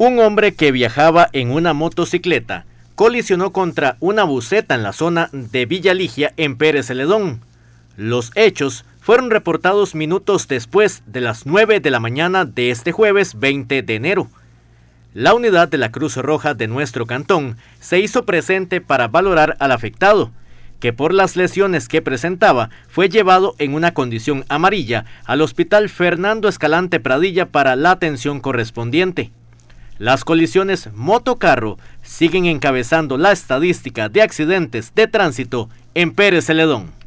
Un hombre que viajaba en una motocicleta colisionó contra una buceta en la zona de Villa Ligia en Pérez Celedón. Los hechos fueron reportados minutos después de las 9 de la mañana de este jueves 20 de enero. La unidad de la Cruz Roja de nuestro cantón se hizo presente para valorar al afectado, que por las lesiones que presentaba fue llevado en una condición amarilla al Hospital Fernando Escalante Pradilla para la atención correspondiente. Las colisiones motocarro siguen encabezando la estadística de accidentes de tránsito en Pérez Celedón.